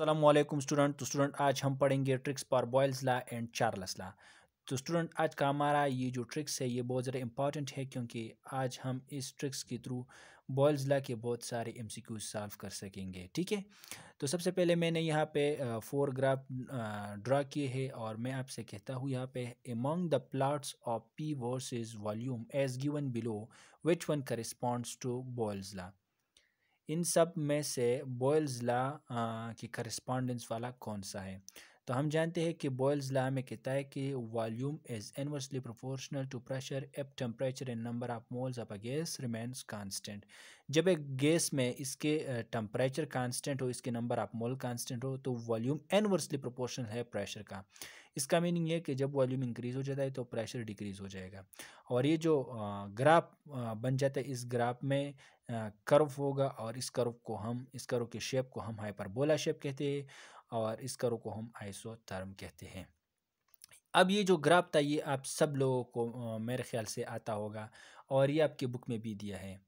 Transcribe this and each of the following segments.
Aslam student तो student आज हम पढ़ेंगे ट्रिक्स पर Boyle's law and Charles law तो स्टूडेंट आज का हमारा ये जो ट्रिक्स है ये बहुत ज़्यादा इंपॉर्टेंट है क्योंकि आज हम इस ट्रिक्स के थ्रू बॉयल्स ला के बहुत सारे एम सी क्यूज सॉल्व कर सकेंगे ठीक है तो सबसे पहले मैंने यहाँ पे फोर ग्राफ ड्रा किए हैं और मैं आपसे कहता हूँ यहाँ पे among the plots of P versus volume as given below which one corresponds to Boyle's law इन सब में से बोयल ज़िला की करस्पॉन्डेंस वाला कौन सा है तो हम जानते हैं कि बॉयल्स ला में कहता है कि volume is inversely proportional to pressure at temperature and number of moles of a gas remains constant जब एक गैस में इसके टेम्परेचर कांस्टेंट हो इसके नंबर आप मोल कांस्टेंट हो तो वॉल्यूम एनवर्सली प्रोपोर्शनल है प्रेशर का इसका मीनिंग ये कि जब वॉल्यूम इंक्रीज़ हो जाता है तो प्रेशर डिक्रीज़ हो जाएगा और ये जो ग्राफ बन जाता है इस ग्राफ में कर्व होगा और इस कर्व को हम इस कर्व के शेप को हम हाइपरबोला शेप कहते हैं और इस कर्व को हम आइसोथर्म कहते हैं अब ये जो ग्राफ था ये आप सब लोगों को मेरे ख्याल से आता होगा और ये आपकी बुक में भी दिया है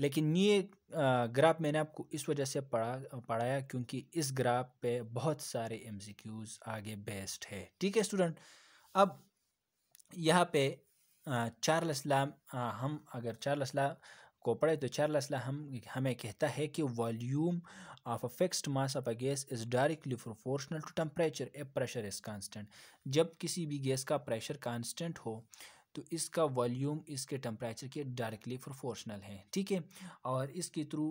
लेकिन ये ग्राफ मैंने आपको इस वजह से पढ़ा पढ़ाया क्योंकि इस ग्राफ पे बहुत सारे एम आगे बेस्ड है ठीक है स्टूडेंट अब यहाँ पे चार इस्लाम हम अगर चार इस्लाम को पढ़े तो चार इस्लाम हम हमें कहता है कि volume of a fixed mass of a gas is directly proportional to temperature at pressure is constant जब किसी भी गैस का प्रेशर कांस्टेंट हो तो इसका वॉल्यूम इसके टेम्परेचर के डायरेक्टली प्रोपोर्शनल है ठीक है और इसके थ्रू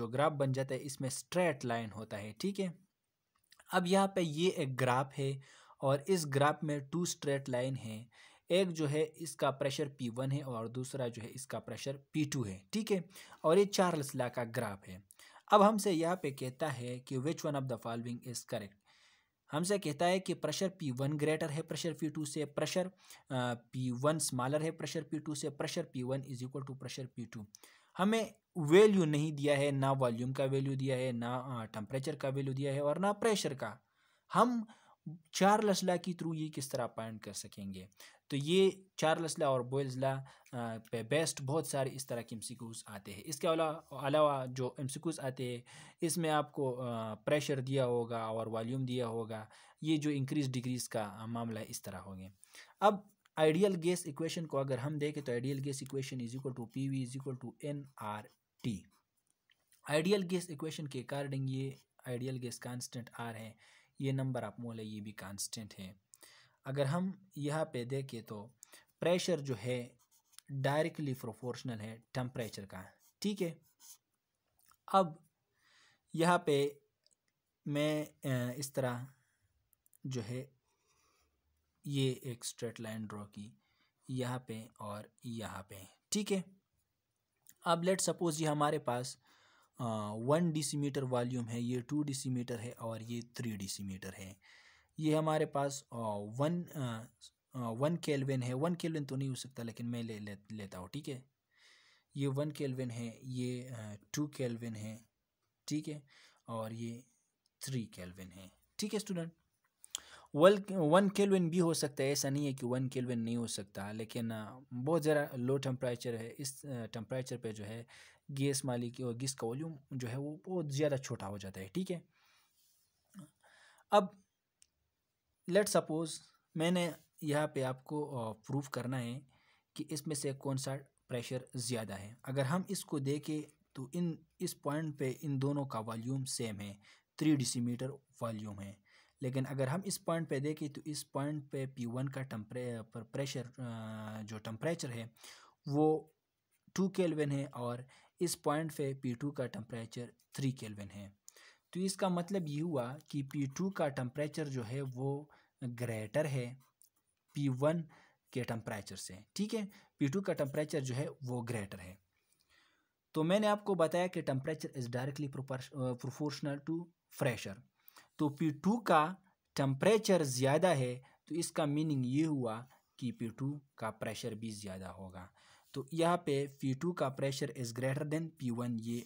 जो ग्राफ बन जाता है इसमें स्ट्रेट लाइन होता है ठीक है अब यहाँ पे ये एक ग्राफ है और इस ग्राफ में टू स्ट्रेट लाइन है एक जो है इसका प्रेशर पी वन है और दूसरा जो है इसका प्रेशर पी टू है ठीक है और ये चार्ल्स ला का ग्राफ है अब हमसे यहाँ पे कहता है कि which one of the following is correct हमसे कहता है कि प्रेशर पी वन ग्रेटर है प्रेशर पी टू से प्रेशर पी वन स्मॉलर है प्रेशर पी टू से pressure P one is equal to pressure P two हमें वैल्यू नहीं दिया है ना वॉल्यूम का वैल्यू दिया है ना टेम्परेचर का वैल्यू दिया है और ना प्रेशर का हम चार लसला के थ्रू ये किस तरह अपॉइंट कर सकेंगे तो ये चार लसला और बोलजला पे बेस्ट बहुत सारे इस तरह के एमसीक्यूज आते हैं इसके अलावा जो एमसीक्यूज आते हैं इसमें आपको प्रेशर दिया होगा और वॉल्यूम दिया होगा ये जो इंक्रीज डिग्रीज का मामला है इस तरह होंगे अब आइडियल गैस इक्वेशन को अगर हम देखें तो ideal gas equation is equal to P V is equal to n R T ideal gas equation के अकॉर्डिंग ये आइडियल गैस कांस्टेंट आर है ये नंबर आप मोल है ये भी कांस्टेंट है अगर हम यहाँ पे देखें तो प्रेशर जो है डायरेक्टली प्रोपोर्शनल है टम्परेचर का ठीक है अब यहाँ पे मैं इस तरह जो है ये एक स्ट्रेट लाइन ड्रॉ की यहाँ पे और यहाँ पे ठीक है अब लेट सपोज ये हमारे पास वन डिसीमीटर वॉल्यूम है ये टू डिसीमीटर है और ये थ्री डिसीमीटर है ये हमारे पास वन वन केल्विन है वन केल्विन तो नहीं हो सकता लेकिन मैं ले, ले लेता हूँ ठीक है ये वन केल्विन है ये टू केल्विन है ठीक है और ये थ्री केल्विन है ठीक है स्टूडेंट वल वन केल्विन भी हो सकता है ऐसा नहीं है कि वन केल्विन नहीं हो सकता लेकिन बहुत ज़रा लो टेम्परेचर है इस टेम्परेचर पे जो है गैस मालिक और गैस का वॉल्यूम जो है वो बहुत ज़्यादा छोटा हो जाता है ठीक है अब लेट सपोज़ मैंने यहाँ पे आपको प्रूफ करना है कि इसमें से कौन सा प्रेशर ज़्यादा है अगर हम इसको देखें तो इन इस पॉइंट पे इन दोनों का वॉल्यूम सेम है थ्री डिसीमीटर वॉल्यूम है लेकिन अगर हम इस पॉइंट पे देखें तो इस पॉइंट पे पी वन का टम्परे पर प्रेशर जो टम्परेचर है वो टू केल्विन है और इस पॉइंट पे P2 का टेम्परेचर थ्री केल्विन है तो इसका मतलब ये हुआ कि P2 का टेम्परेचर जो है वो ग्रेटर है P1 के टेम्परेचर से ठीक है P2 का टेम्परेचर जो है वो ग्रेटर है तो मैंने आपको बताया कि temperature is directly proportional to pressure तो P2 का टेम्परेचर ज़्यादा है तो इसका मीनिंग ये हुआ कि P2 का प्रेशर भी ज़्यादा होगा तो यहाँ पे P2 का pressure is greater then P1 ये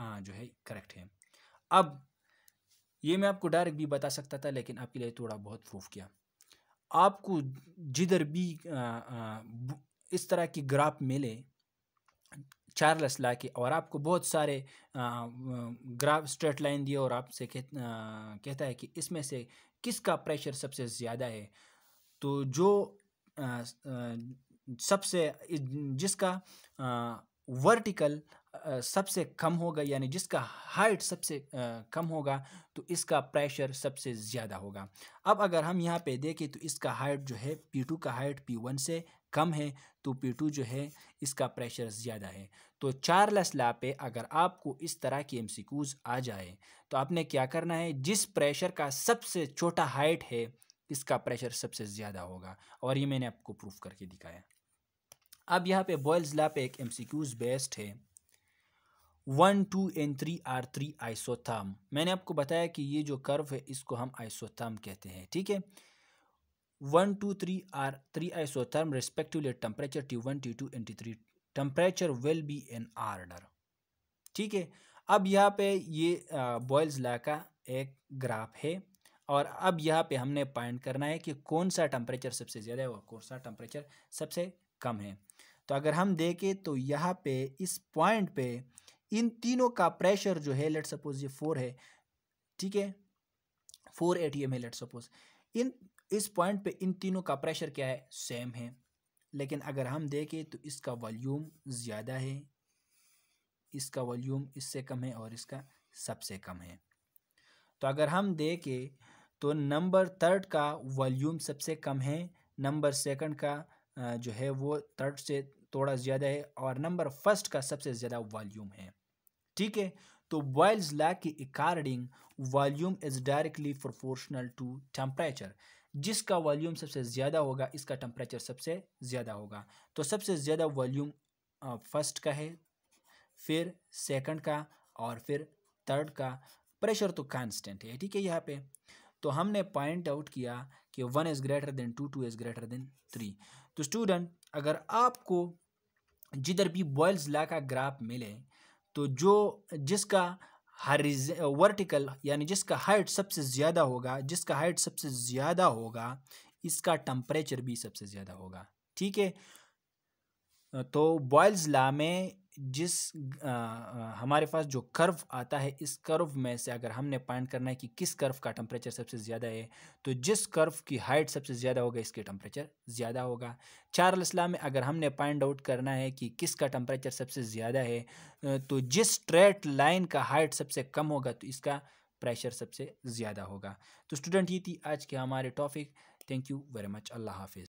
आ, जो है करेक्ट है अब ये मैं आपको डायरेक्ट भी बता सकता था लेकिन आपके लिए थोड़ा बहुत प्रूफ किया आपको जिधर भी आ, आ, इस तरह की ग्राफ मिले चार्लस ला के और आपको बहुत सारे ग्राफ स्ट्रेट लाइन दिए और आपसे कह, कहता है कि इसमें से किसका प्रेशर सबसे ज़्यादा है तो जो आ, आ, सबसे जिसका वर्टिकल सबसे कम होगा यानी जिसका हाइट सबसे कम होगा तो इसका प्रेशर सबसे ज़्यादा होगा अब अगर हम यहाँ पे देखें तो इसका हाइट जो है P2 का हाइट P1 से कम है तो P2 जो है इसका प्रेशर ज़्यादा है तो चार लसला पे अगर आपको इस तरह की एम आ जाए तो आपने क्या करना है जिस प्रेशर का सबसे छोटा हाइट है इसका प्रेशर सबसे ज़्यादा होगा और ये मैंने आपको प्रूफ करके दिखाया अब यहाँ पे बॉयल्स पे एक क्यूज बेस्ड है one two and three are three isotherm मैंने आपको बताया कि ये जो कर्व है इसको हम आइसोथाम कहते हैं ठीक है one two three are three isotherm respectively temperature T one T two and T three temperature will be in order ठीक है अब यहाँ पे ये बॉयल्स ला का एक ग्राफ है और अब यहाँ पे हमने पॉइंट करना है कि कौन सा टेम्परेचर सबसे ज़्यादा है और कौन सा टेम्परेचर सबसे कम है तो अगर हम देखें तो यहाँ पे इस पॉइंट पे इन तीनों का प्रेशर जो है लेट सपोज ये फोर है ठीक है फोर ए है लेट सपोज इन इस पॉइंट पे इन तीनों का प्रेशर क्या है सेम है लेकिन अगर हम देखें तो इसका वॉल्यूम ज़्यादा है इसका वॉल्यूम इससे कम है और इसका सबसे कम है तो अगर हम देखें तो नंबर थर्ड का वॉल्यूम सबसे कम है नंबर सेकंड का जो है वो थर्ड से थोड़ा ज़्यादा है और नंबर फर्स्ट का सबसे ज़्यादा वॉल्यूम है ठीक है तो बॉयल्स लॉ के according volume is directly proportional to temperature जिसका वॉल्यूम सबसे ज़्यादा होगा इसका टेम्परेचर सबसे ज़्यादा होगा तो सबसे ज़्यादा वॉल्यूम फर्स्ट का है फिर सेकंड का और फिर थर्ड का प्रेशर तो कांस्टेंट है ठीक है यहाँ पे तो हमने पॉइंट आउट किया कि one is greater than two two is greater than three तो स्टूडेंट अगर आपको जिधर भी बॉयल्स ला का ग्राफ मिले तो जो जिसका हरिज वर्टिकल यानी जिसका हाइट सबसे ज़्यादा होगा जिसका हाइट सबसे ज़्यादा होगा इसका टम्परेचर भी सबसे ज़्यादा होगा ठीक है तो बॉयल्स ला में जिस आ, आ, हमारे पास जो कर्व आता है इस कर्व में से अगर हमने पॉइंट करना है कि किस कर्व का टेम्परेचर सबसे ज़्यादा है तो जिस कर्व की हाइट सबसे ज़्यादा होगा इसके टेम्परेचर ज़्यादा होगा चार असला में अगर हमने पॉइंट आउट करना है कि किसका टेम्परेचर सबसे ज़्यादा है तो जिस स्ट्रेट लाइन का हाइट सबसे कम होगा तो इसका प्रेशर सबसे ज़्यादा होगा तो स्टूडेंट ये थी आज के हमारे topic thank you very much अल्लाह हाफिज़